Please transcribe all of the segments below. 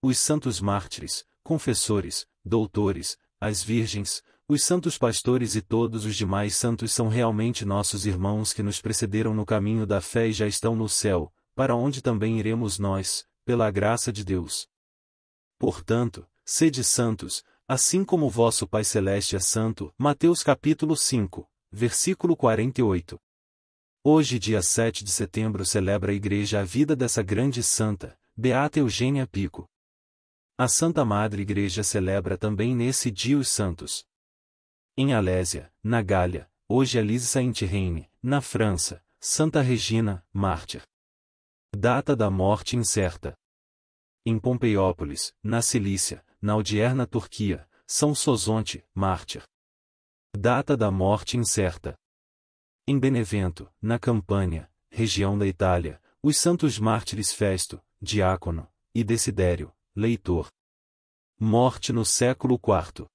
os santos mártires, confessores, doutores, as virgens, os santos pastores e todos os demais santos são realmente nossos irmãos que nos precederam no caminho da fé e já estão no céu, para onde também iremos nós, pela graça de Deus. Portanto, sede santos, assim como vosso Pai celeste é santo. Mateus capítulo 5, versículo 48. Hoje, dia 7 de setembro, celebra a igreja a vida dessa grande santa, Beata Eugênia Pico. A Santa Madre Igreja celebra também nesse dia os santos. Em Alésia, na Gália, hoje Alice é Saint-Reine, na França, Santa Regina, mártir. Data da morte incerta. Em Pompeiópolis, na Cilícia, na Odierna Turquia, São Sozonte, mártir. Data da morte incerta. Em Benevento, na Campânia, região da Itália, os santos mártires Festo, Diácono, e Desidério, leitor. Morte no século IV.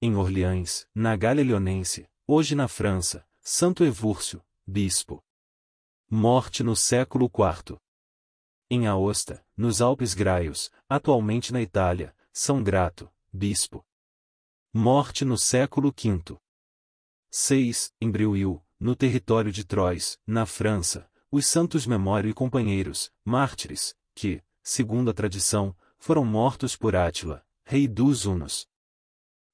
Em Orleans, na Galileonense, hoje na França, Santo Evúrcio, bispo. Morte no século IV. Em Aosta, nos Alpes Graios, atualmente na Itália, São Grato, bispo. Morte no século V. 6. Em Briouil, no território de Troyes, na França, os santos Memório e companheiros, mártires, que, segundo a tradição, foram mortos por Átila, rei dos Hunos.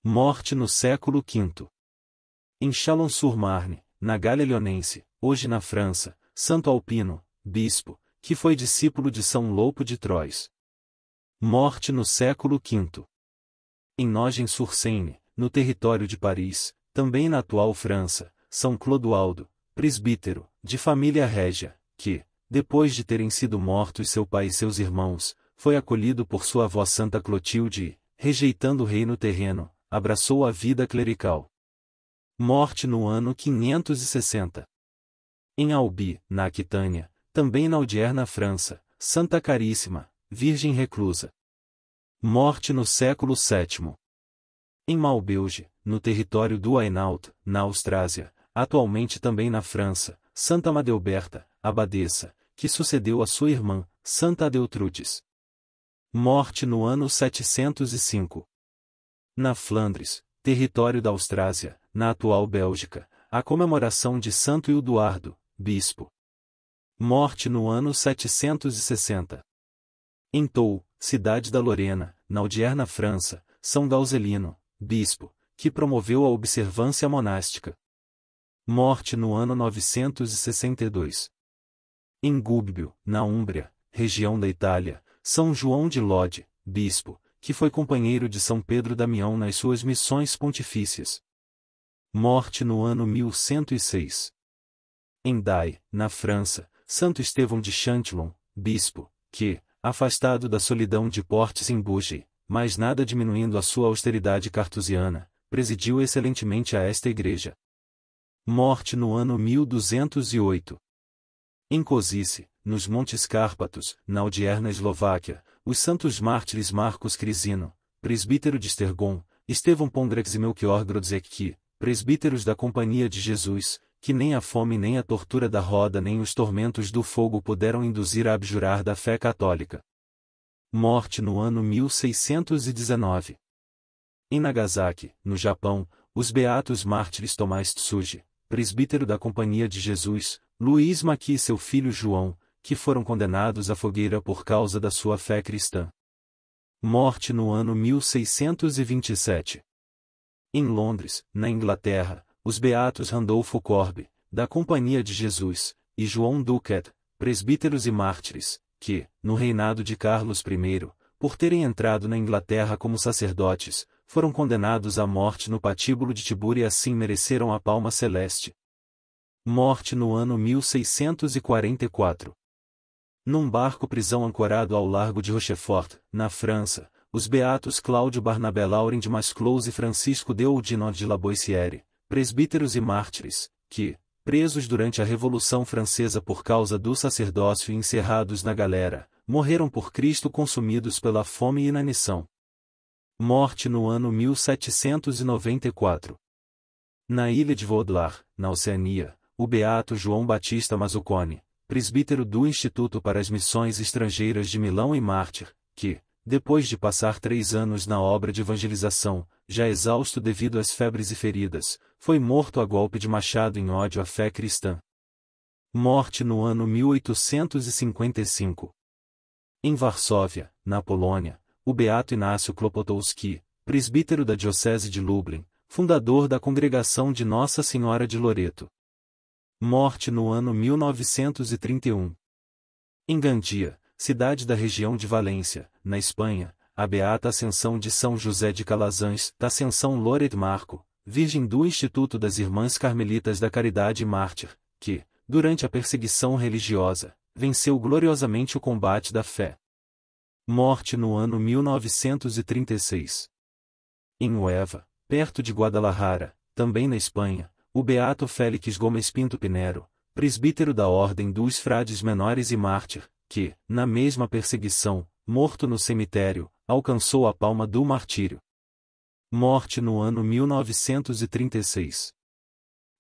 Morte no século V. Em Chalon-sur-Marne, na Galha Leonense, hoje na França, Santo Alpino, bispo, que foi discípulo de São Lopo de Troyes. Morte no século V. Em Nogent-sur-Seine, no território de Paris, também na atual França, São Clodoaldo, presbítero, de família régia, que, depois de terem sido mortos seu pai e seus irmãos, foi acolhido por sua avó Santa Clotilde, rejeitando o reino terreno, abraçou a vida clerical. Morte no ano 560. Em Albi, na Aquitânia, também na Audier na França, Santa Caríssima, Virgem reclusa. Morte no século VII. Em Malbeuge, no território do Hainaut, na Austrásia, atualmente também na França, Santa Madelberta, abadesa, que sucedeu a sua irmã, Santa Adeltrudes. Morte no ano 705. Na Flandres, território da Austrásia, na atual Bélgica, a comemoração de Santo Eduardo, bispo. Morte no ano 760. Em Tou, cidade da Lorena, na Audierna França, São Gauselino, bispo, que promoveu a observância monástica. Morte no ano 962. Em Gúbio, na Úmbria, região da Itália, são João de Lodi, bispo, que foi companheiro de São Pedro Damião nas suas missões pontifícias. Morte no ano 1106. Em Dai, na França, Santo Estevão de Chantillon, bispo, que, afastado da solidão de Portes em Bugi, mas nada diminuindo a sua austeridade cartusiana, presidiu excelentemente a esta igreja. Morte no ano 1208. Em Cosice, nos Montes Cárpatos, na odierna Eslováquia, os santos mártires Marcos Crisino, presbítero de Stergon, Estevão Pongrex e Melchior Grodzecki, presbíteros da Companhia de Jesus, que nem a fome nem a tortura da roda nem os tormentos do fogo puderam induzir a abjurar da fé católica. Morte no ano 1619. Em Nagasaki, no Japão, os beatos mártires Tomás Tsuji, presbítero da Companhia de Jesus, Luiz Maqui e seu filho João, que foram condenados à fogueira por causa da sua fé cristã. Morte no ano 1627. Em Londres, na Inglaterra, os beatos Randolfo Corbe, da Companhia de Jesus, e João Duquet, presbíteros e mártires, que, no reinado de Carlos I, por terem entrado na Inglaterra como sacerdotes, foram condenados à morte no patíbulo de Tibur e assim mereceram a palma celeste. Morte no ano 1644. Num barco-prisão ancorado ao largo de Rochefort, na França, os beatos Cláudio Barnabé Lauren de Masclose e Francisco de de La Boissière, presbíteros e mártires, que, presos durante a Revolução Francesa por causa do sacerdócio e encerrados na galera, morreram por Cristo consumidos pela fome e inanição. Morte no ano 1794. Na ilha de Vaudlar, na Oceania, o beato João Batista Mazzucone, presbítero do Instituto para as Missões Estrangeiras de Milão e mártir, que, depois de passar três anos na obra de evangelização, já exausto devido às febres e feridas, foi morto a golpe de machado em ódio à fé cristã. Morte no ano 1855. Em Varsóvia, na Polônia, o beato Inácio Klopotowski, presbítero da Diocese de Lublin, fundador da Congregação de Nossa Senhora de Loreto, Morte no ano 1931. Em Gandia, cidade da região de Valência, na Espanha, a Beata Ascensão de São José de Calazans, da Ascensão Loret Marco, virgem do Instituto das Irmãs Carmelitas da Caridade Mártir, que, durante a perseguição religiosa, venceu gloriosamente o combate da fé. Morte no ano 1936. Em Nueva, perto de Guadalajara, também na Espanha, o Beato Félix Gomes Pinto Pinero, presbítero da Ordem dos Frades Menores e mártir, que, na mesma perseguição, morto no cemitério, alcançou a palma do martírio. Morte no ano 1936.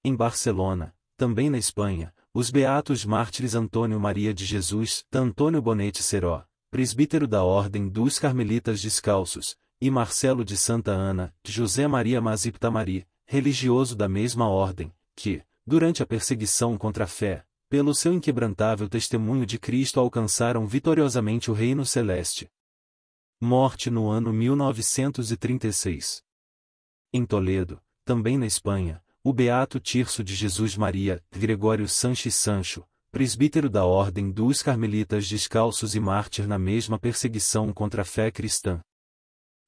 Em Barcelona, também na Espanha, os beatos mártires Antônio Maria de Jesus, Antônio Bonete Seró, presbítero da Ordem dos Carmelitas Descalços, e Marcelo de Santa Ana, José Maria Mazip Tamari, religioso da mesma ordem, que, durante a perseguição contra a fé, pelo seu inquebrantável testemunho de Cristo alcançaram vitoriosamente o reino celeste. Morte no ano 1936. Em Toledo, também na Espanha, o beato Tirso de Jesus Maria, Gregório Sanches Sancho, presbítero da Ordem dos Carmelitas Descalços e mártir na mesma perseguição contra a fé cristã.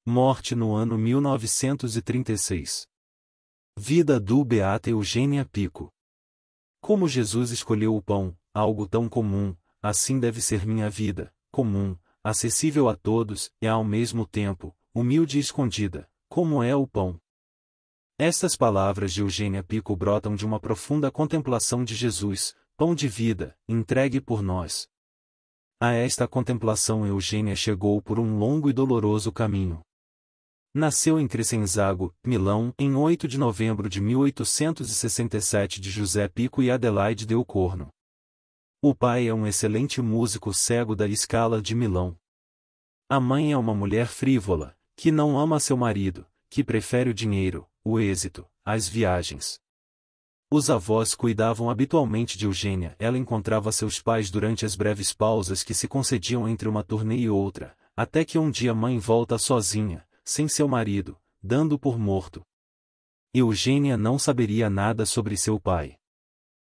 Morte no ano 1936. Vida do Beata Eugênia Pico. Como Jesus escolheu o pão, algo tão comum, assim deve ser minha vida, comum, acessível a todos e ao mesmo tempo, humilde e escondida, como é o pão. Estas palavras de Eugênia Pico brotam de uma profunda contemplação de Jesus, pão de vida, entregue por nós. A esta contemplação Eugênia chegou por um longo e doloroso caminho. Nasceu em Crescenzago, Milão, em 8 de novembro de 1867 de José Pico e Adelaide Del Corno. O pai é um excelente músico cego da escala de Milão. A mãe é uma mulher frívola, que não ama seu marido, que prefere o dinheiro, o êxito, as viagens. Os avós cuidavam habitualmente de Eugênia, ela encontrava seus pais durante as breves pausas que se concediam entre uma turnê e outra, até que um dia a mãe volta sozinha, sem seu marido, dando por morto. Eugênia não saberia nada sobre seu pai.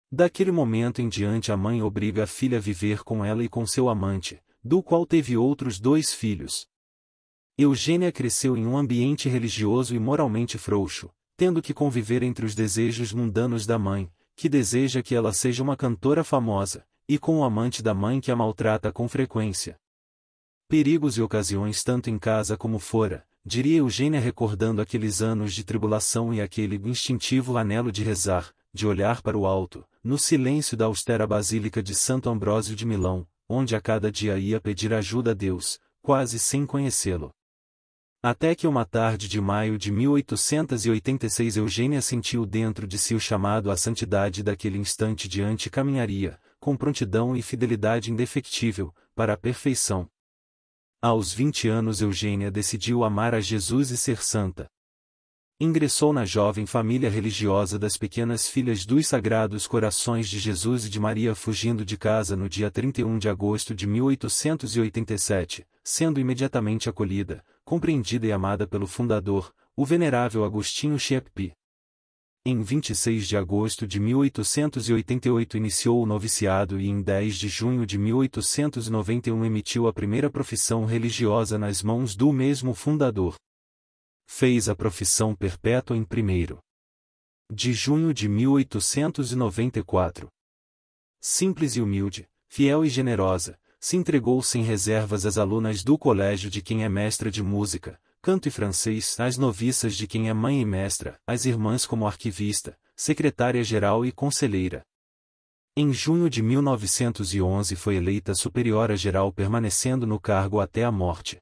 Daquele momento em diante a mãe obriga a filha a viver com ela e com seu amante, do qual teve outros dois filhos. Eugênia cresceu em um ambiente religioso e moralmente frouxo, tendo que conviver entre os desejos mundanos da mãe, que deseja que ela seja uma cantora famosa, e com o amante da mãe que a maltrata com frequência. Perigos e ocasiões tanto em casa como fora, diria Eugênia recordando aqueles anos de tribulação e aquele instintivo anelo de rezar, de olhar para o alto, no silêncio da austera Basílica de Santo Ambrósio de Milão, onde a cada dia ia pedir ajuda a Deus, quase sem conhecê-lo. Até que uma tarde de maio de 1886 Eugênia sentiu dentro de si o chamado à santidade daquele instante diante caminharia, com prontidão e fidelidade indefectível, para a perfeição. Aos 20 anos Eugênia decidiu amar a Jesus e ser santa. Ingressou na jovem família religiosa das pequenas filhas dos Sagrados Corações de Jesus e de Maria fugindo de casa no dia 31 de agosto de 1887, sendo imediatamente acolhida, compreendida e amada pelo fundador, o venerável Agostinho Chieppi, em 26 de agosto de 1888 iniciou o noviciado e em 10 de junho de 1891 emitiu a primeira profissão religiosa nas mãos do mesmo fundador. Fez a profissão perpétua em 1 de junho de 1894. Simples e humilde, fiel e generosa, se entregou sem reservas às alunas do colégio de quem é mestra de música, canto e francês, as noviças de quem é mãe e mestra, as irmãs como arquivista, secretária-geral e conselheira. Em junho de 1911 foi eleita superiora-geral permanecendo no cargo até a morte.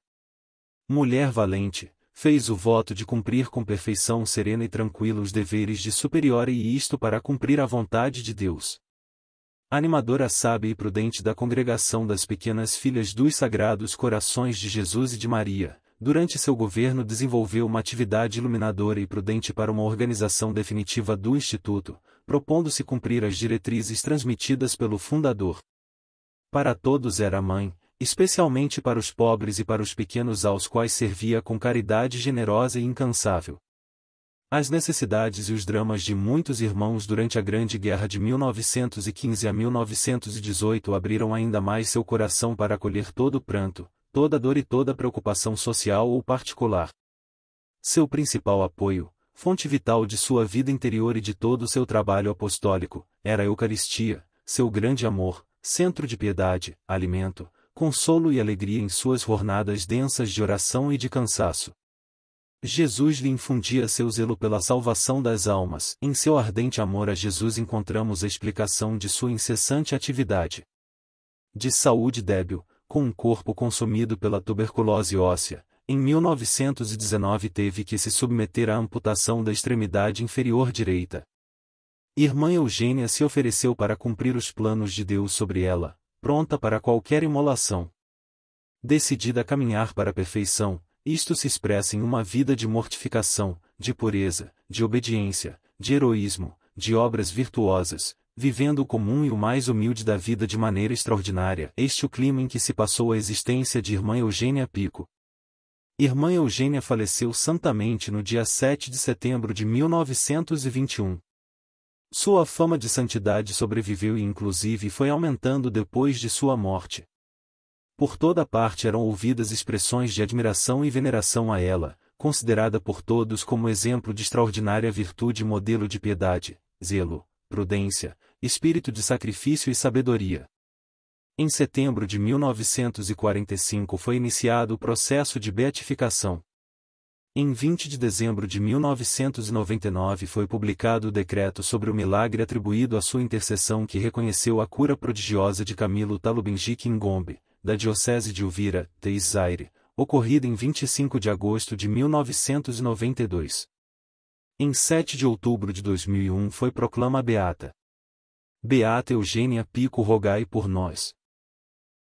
Mulher valente, fez o voto de cumprir com perfeição serena e tranquila os deveres de superiora e isto para cumprir a vontade de Deus. Animadora sábia e prudente da congregação das pequenas filhas dos Sagrados Corações de Jesus e de Maria, durante seu governo desenvolveu uma atividade iluminadora e prudente para uma organização definitiva do Instituto, propondo-se cumprir as diretrizes transmitidas pelo fundador. Para todos era mãe, especialmente para os pobres e para os pequenos aos quais servia com caridade generosa e incansável. As necessidades e os dramas de muitos irmãos durante a Grande Guerra de 1915 a 1918 abriram ainda mais seu coração para acolher todo o pranto, toda dor e toda preocupação social ou particular. Seu principal apoio, fonte vital de sua vida interior e de todo seu trabalho apostólico, era a Eucaristia, seu grande amor, centro de piedade, alimento, consolo e alegria em suas jornadas densas de oração e de cansaço. Jesus lhe infundia seu zelo pela salvação das almas. Em seu ardente amor a Jesus encontramos a explicação de sua incessante atividade. De saúde débil, com um corpo consumido pela tuberculose óssea, em 1919 teve que se submeter à amputação da extremidade inferior direita. Irmã Eugênia se ofereceu para cumprir os planos de Deus sobre ela, pronta para qualquer imolação. Decidida a caminhar para a perfeição, isto se expressa em uma vida de mortificação, de pureza, de obediência, de heroísmo, de obras virtuosas, vivendo o comum e o mais humilde da vida de maneira extraordinária, este é o clima em que se passou a existência de irmã Eugênia Pico. Irmã Eugênia faleceu santamente no dia 7 de setembro de 1921. Sua fama de santidade sobreviveu e inclusive foi aumentando depois de sua morte. Por toda parte eram ouvidas expressões de admiração e veneração a ela, considerada por todos como exemplo de extraordinária virtude e modelo de piedade, zelo, prudência, espírito de sacrifício e sabedoria. Em setembro de 1945 foi iniciado o processo de beatificação. Em 20 de dezembro de 1999 foi publicado o decreto sobre o milagre atribuído à sua intercessão que reconheceu a cura prodigiosa de Camilo Talubinji Kingombe, da Diocese de Uvira, Teizaire, ocorrida em 25 de agosto de 1992. Em 7 de outubro de 2001 foi proclama beata. Beata Eugênia Pico rogai por nós.